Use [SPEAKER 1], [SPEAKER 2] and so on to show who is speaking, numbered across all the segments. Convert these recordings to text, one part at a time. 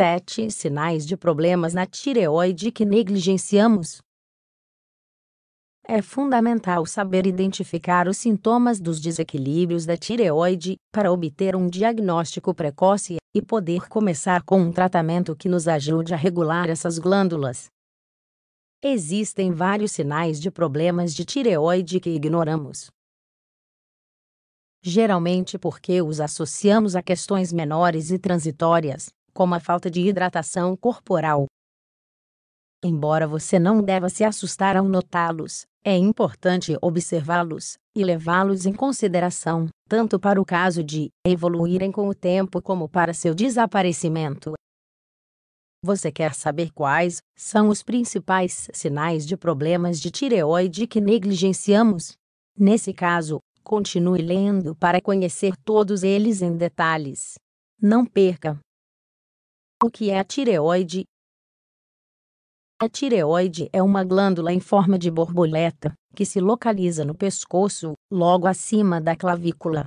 [SPEAKER 1] 7. Sinais de problemas na tireoide que negligenciamos. É fundamental saber identificar os sintomas dos desequilíbrios da tireoide para obter um diagnóstico precoce e poder começar com um tratamento que nos ajude a regular essas glândulas. Existem vários sinais de problemas de tireoide que ignoramos. Geralmente porque os associamos a questões menores e transitórias como a falta de hidratação corporal. Embora você não deva se assustar ao notá-los, é importante observá-los e levá-los em consideração, tanto para o caso de evoluírem com o tempo como para seu desaparecimento. Você quer saber quais são os principais sinais de problemas de tireoide que negligenciamos? Nesse caso, continue lendo para conhecer todos eles em detalhes. Não perca! O que é a tireoide? A tireoide é uma glândula em forma de borboleta que se localiza no pescoço, logo acima da clavícula.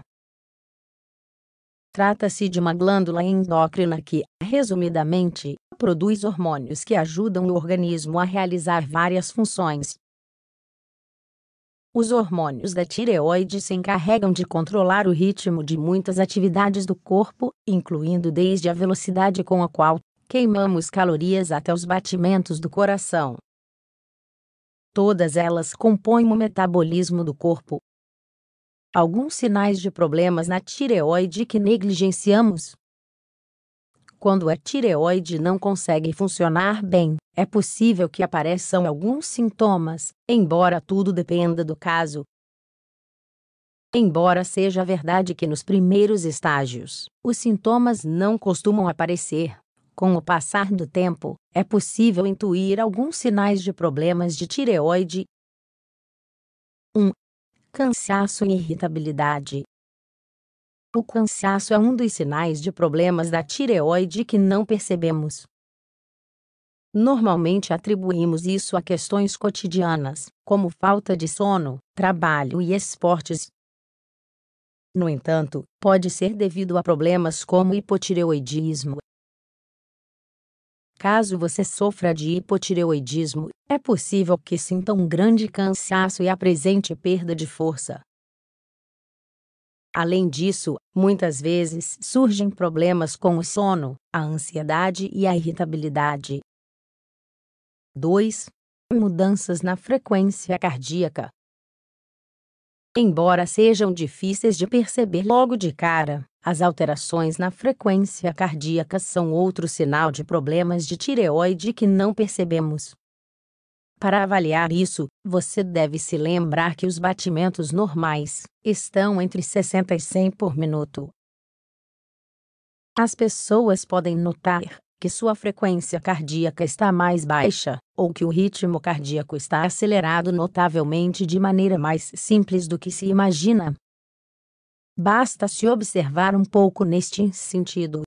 [SPEAKER 1] Trata-se de uma glândula endócrina que, resumidamente, produz hormônios que ajudam o organismo a realizar várias funções, os hormônios da tireoide se encarregam de controlar o ritmo de muitas atividades do corpo, incluindo desde a velocidade com a qual queimamos calorias até os batimentos do coração. Todas elas compõem o metabolismo do corpo. Alguns sinais de problemas na tireoide que negligenciamos quando a tireoide não consegue funcionar bem, é possível que apareçam alguns sintomas, embora tudo dependa do caso. Embora seja verdade que nos primeiros estágios, os sintomas não costumam aparecer, com o passar do tempo, é possível intuir alguns sinais de problemas de tireoide. 1. cansaço e irritabilidade. O cansaço é um dos sinais de problemas da tireoide que não percebemos. Normalmente atribuímos isso a questões cotidianas, como falta de sono, trabalho e esportes. No entanto, pode ser devido a problemas como hipotireoidismo. Caso você sofra de hipotireoidismo, é possível que sinta um grande cansaço e apresente perda de força, Além disso, muitas vezes surgem problemas com o sono, a ansiedade e a irritabilidade. 2. Mudanças na frequência cardíaca. Embora sejam difíceis de perceber logo de cara, as alterações na frequência cardíaca são outro sinal de problemas de tireoide que não percebemos. Para avaliar isso, você deve se lembrar que os batimentos normais estão entre 60 e 100 por minuto. As pessoas podem notar que sua frequência cardíaca está mais baixa, ou que o ritmo cardíaco está acelerado notavelmente de maneira mais simples do que se imagina. Basta se observar um pouco neste sentido.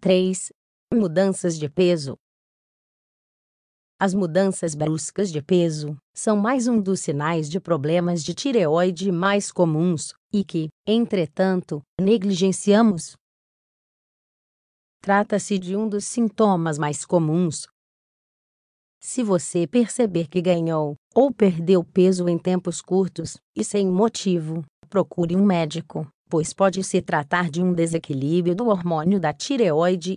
[SPEAKER 1] 3. Mudanças de peso. As mudanças bruscas de peso são mais um dos sinais de problemas de tireoide mais comuns e que, entretanto, negligenciamos. Trata-se de um dos sintomas mais comuns. Se você perceber que ganhou ou perdeu peso em tempos curtos e sem motivo, procure um médico, pois pode se tratar de um desequilíbrio do hormônio da tireoide.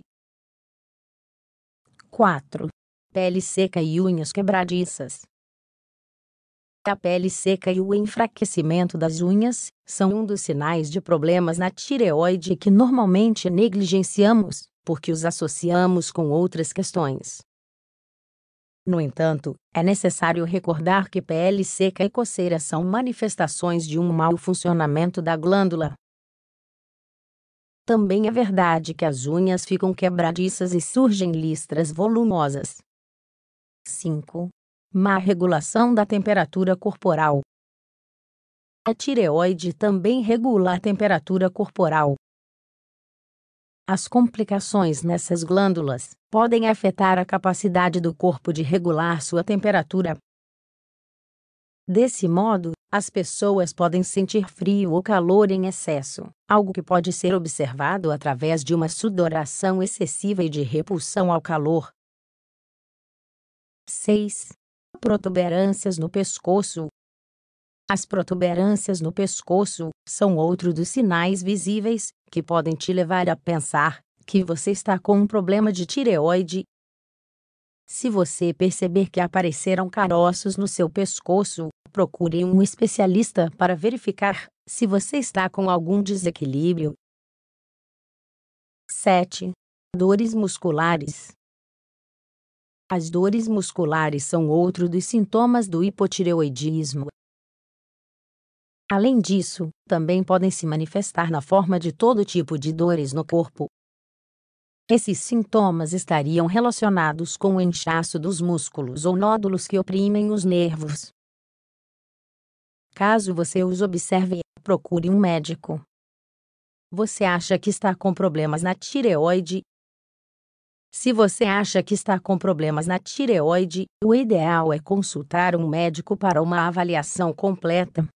[SPEAKER 1] 4 pele seca e unhas quebradiças. A pele seca e o enfraquecimento das unhas são um dos sinais de problemas na tireoide que normalmente negligenciamos, porque os associamos com outras questões. No entanto, é necessário recordar que pele seca e coceira são manifestações de um mau funcionamento da glândula. Também é verdade que as unhas ficam quebradiças e surgem listras volumosas. 5. Má regulação da temperatura corporal. A tireoide também regula a temperatura corporal. As complicações nessas glândulas podem afetar a capacidade do corpo de regular sua temperatura. Desse modo, as pessoas podem sentir frio ou calor em excesso, algo que pode ser observado através de uma sudoração excessiva e de repulsão ao calor. 6. Protuberâncias no pescoço. As protuberâncias no pescoço são outro dos sinais visíveis que podem te levar a pensar que você está com um problema de tireoide. Se você perceber que apareceram caroços no seu pescoço, procure um especialista para verificar se você está com algum desequilíbrio. 7. Dores musculares. As dores musculares são outro dos sintomas do hipotireoidismo. Além disso, também podem se manifestar na forma de todo tipo de dores no corpo. Esses sintomas estariam relacionados com o inchaço dos músculos ou nódulos que oprimem os nervos. Caso você os observe, procure um médico. Você acha que está com problemas na tireoide, se você acha que está com problemas na tireoide, o ideal é consultar um médico para uma avaliação completa.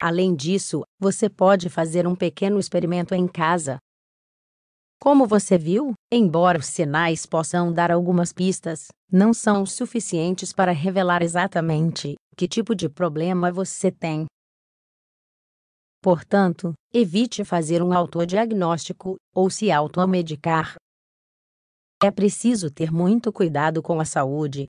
[SPEAKER 1] Além disso, você pode fazer um pequeno experimento em casa. Como você viu, embora os sinais possam dar algumas pistas, não são suficientes para revelar exatamente que tipo de problema você tem. Portanto, evite fazer um autodiagnóstico ou se automedicar. É preciso ter muito cuidado com a saúde,